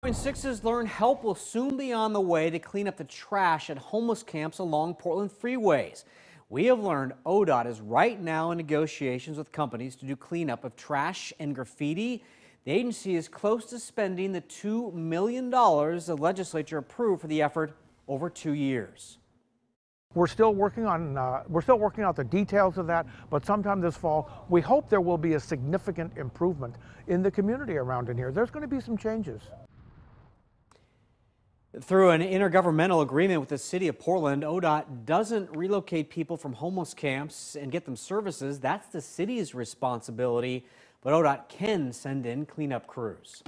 Point sixes learned. help will soon be on the way to clean up the trash at homeless camps along Portland freeways. We have learned ODOT is right now in negotiations with companies to do cleanup of trash and graffiti. The agency is close to spending the $2 million the legislature approved for the effort over two years. We're still working on uh, we're still working out the details of that, but sometime this fall, we hope there will be a significant improvement in the community around in here. There's going to be some changes. Through an intergovernmental agreement with the city of Portland, ODOT doesn't relocate people from homeless camps and get them services. That's the city's responsibility, but ODOT can send in cleanup crews.